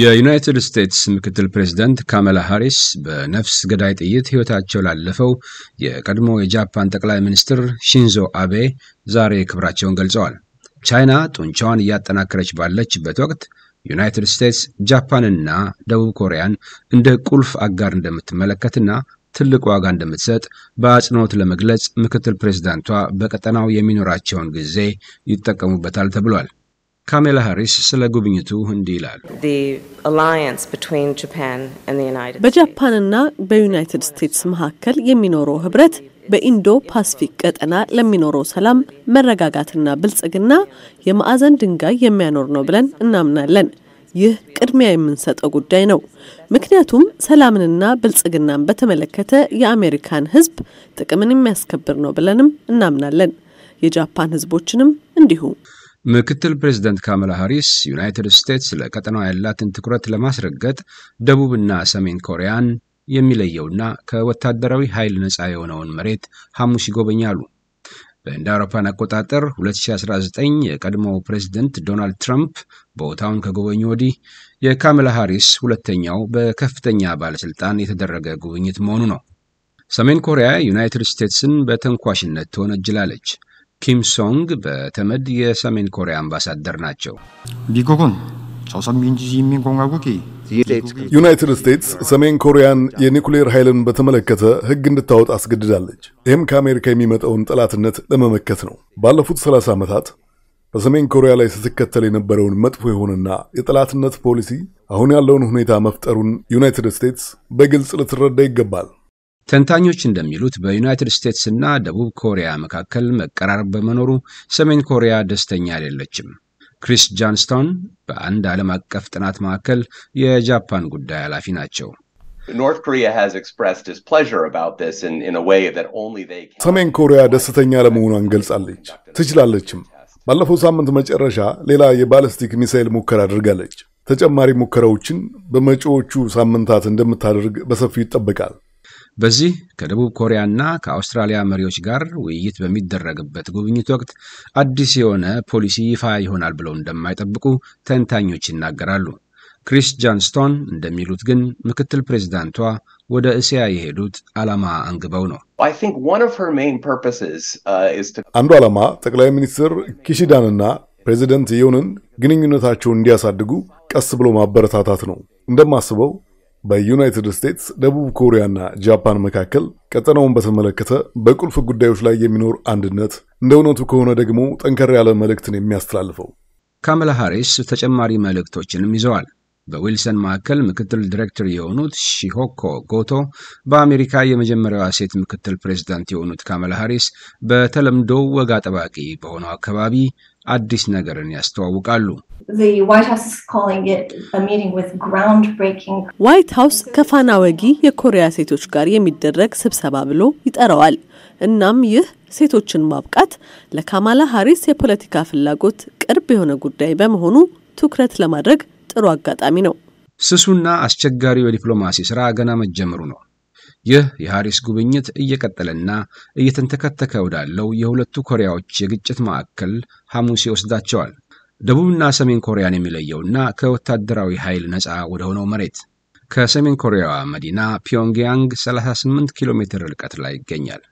የዩናይትድ ስቴትስ ምክትል ፕሬዚደንት ካማላ ሃሪስ በነፍስ ገዳይ ጥይት ሕይወታቸው ላለፈው የቀድሞ የጃፓን ጠቅላይ ሚኒስትር ሺንዞ አቤ ዛሬ ክብራቸውን ገልጸዋል። ቻይና ጡንቻዋን እያጠናከረች ባለችበት ወቅት ዩናይትድ ስቴትስ ጃፓንና ደቡብ ኮሪያን እንደ ቁልፍ አጋር እንደምትመለከትና ትልቅ ዋጋ እንደምትሰጥ በአጽንኦት ለመግለጽ ምክትል ፕሬዚዳንቷ በቀጠናው የሚኖራቸውን ጊዜ ይጠቀሙበታል ተብሏል። ካሜላ ሃሪስ ስለ ጉብኝቱ እንዲህ ይላሉ። በጃፓንና በዩናይትድ ስቴትስ መካከል የሚኖረው ህብረት በኢንዶ ፓስፊክ ቀጠና ለሚኖረው ሰላም፣ መረጋጋትና ብልጽግና የማዕዘን ድንጋይ የሚያኖር ነው ብለን እናምናለን። ይህ ቅድሚያ የምንሰጠው ጉዳይ ነው። ምክንያቱም ሰላምንና ብልጽግናን በተመለከተ የአሜሪካን ህዝብ ጥቅምን የሚያስከብር ነው ብለንም እናምናለን። የጃፓን ህዝቦችንም እንዲሁ። ምክትል ፕሬዚደንት ካማላ ሃሪስ ዩናይትድ ስቴትስ ለቀጠናው ያላትን ትኩረት ለማስረገጥ ደቡብና ሰሜን ኮሪያን የሚለየውና ከወታደራዊ ኃይል ነፃ የሆነውን መሬት ሐሙስ ይጎበኛሉ። በእንደ አውሮፓን አቆጣጠር 2019 የቀድሞው ፕሬዚደንት ዶናልድ ትራምፕ ቦታውን ከጎበኙ ወዲህ የካማላ ሃሪስ ሁለተኛው በከፍተኛ ባለሥልጣን የተደረገ ጉብኝት መሆኑ ነው። ሰሜን ኮሪያ ዩናይትድ ስቴትስን በተንኳሽነት ትወነጅላለች። ኪም ሶንግ በተመድ የሰሜን ኮሪያ አምባሳደር ናቸው። ዩናይትድ ስቴትስ ሰሜን ኮሪያን የኒኩሌር ኃይልን በተመለከተ ሕግ እንድታወጥ አስገድዳለች። ይህም ከአሜሪካ የሚመጣውን ጠላትነት ለመመከት ነው። ባለፉት 30 ዓመታት በሰሜን ኮሪያ ላይ ስትከተል የነበረውን መጥፎ የሆነና የጠላትነት ፖሊሲ አሁን ያለውን ሁኔታ መፍጠሩን ዩናይትድ ስቴትስ በግልጽ ልትረዳ ይገባል። ተንታኞች እንደሚሉት በዩናይትድ እና ደቡብ ኮሪያ መካከል መቀራረብ በመኖሩ ሰሜን ኮሪያ ደስተኛ አይደለችም። ክሪስ ጃንስቶን በአንድ ዓለም አቀፍ ጥናት ማዕከል የጃፓን ጉዳይ ኃላፊ ናቸው። ሰሜን ኮሪያ ደስተኛ ለመሆኗን ገልጻለች፣ ትችላለችም። ባለፈው ሳምንት መጨረሻ ሌላ የባለስቲክ ሚሳይል ሙከራ አድርጋለች። ተጨማሪ ሙከራዎችን በመጪዎቹ ሳምንታት እንደምታደርግ በሰፊው ይጠበቃል። በዚህ ከደቡብ ኮሪያና ከአውስትራሊያ መሪዎች ጋር ውይይት በሚደረግበት ጉብኝት ወቅት አዲስ የሆነ ፖሊሲ ይፋ ይሆናል ብለው እንደማይጠብቁ ተንታኞች ይናገራሉ። ክሪስ ጃንስቶን እንደሚሉት ግን ምክትል ፕሬዚዳንቷ ወደ እስያ የሄዱት ዓላማ አንግበው ነው። uh, አንዱ ዓላማ ጠቅላይ ሚኒስትር ኪሺዳንና ፕሬዚደንት ዮንን ግንኙነታቸውን እንዲያሳድጉ ቀስ ብሎ ማበረታታት ነው። እንደማስበው በዩናይትድ ስቴትስ ደቡብ ኮሪያና ጃፓን መካከል ቀጠናውን በተመለከተ በቁልፍ ጉዳዮች ላይ የሚኖር አንድነት እንደ እውነቱ ከሆነ ደግሞ ጠንከር ያለ መልእክትን የሚያስተላልፈው። ካመላ ሃሪስ ተጨማሪ መልእክቶችንም ይዘዋል። በዊልሰን ማዕከል ምክትል ዲሬክተር የሆኑት ሺሆኮ ጎቶ በአሜሪካ የመጀመሪያዋ ሴት ምክትል ፕሬዚዳንት የሆኑት ካመላ ሃሪስ በተለምዶ ወግ አጠባቂ በሆነው አካባቢ አዲስ ነገርን ያስተዋውቃሉ። ዋይት ሀውስ ከፋና ወጊ የኮሪያ ሴቶች ጋር የሚደረግ ስብሰባ ብሎ ይጠራዋል። እናም ይህ ሴቶችን ማብቃት ለካማላ ሀሪስ የፖለቲካ ፍላጎት ቅርብ የሆነ ጉዳይ በመሆኑ ትኩረት ለማድረግ ጥሩ አጋጣሚ ነው። ስሱና አስቸጋሪው የዲፕሎማሲ ስራ ገና መጀመሩ ነው። ይህ የሐሪስ ጉብኝት እየቀጠለና እየተንተከተከ ወዳለው የሁለቱ ኮሪያዎች የግጭት ማዕከል ሐሙስ ይወስዳቸዋል። ደቡብና ሰሜን ኮሪያን የሚለየውና ከወታደራዊ ኃይል ነፃ ወደ ሆነው መሬት ከሰሜን ኮሪያዋ መዲና ፒዮንግያንግ 38 ኪሎ ሜትር ርቀት ላይ ይገኛል።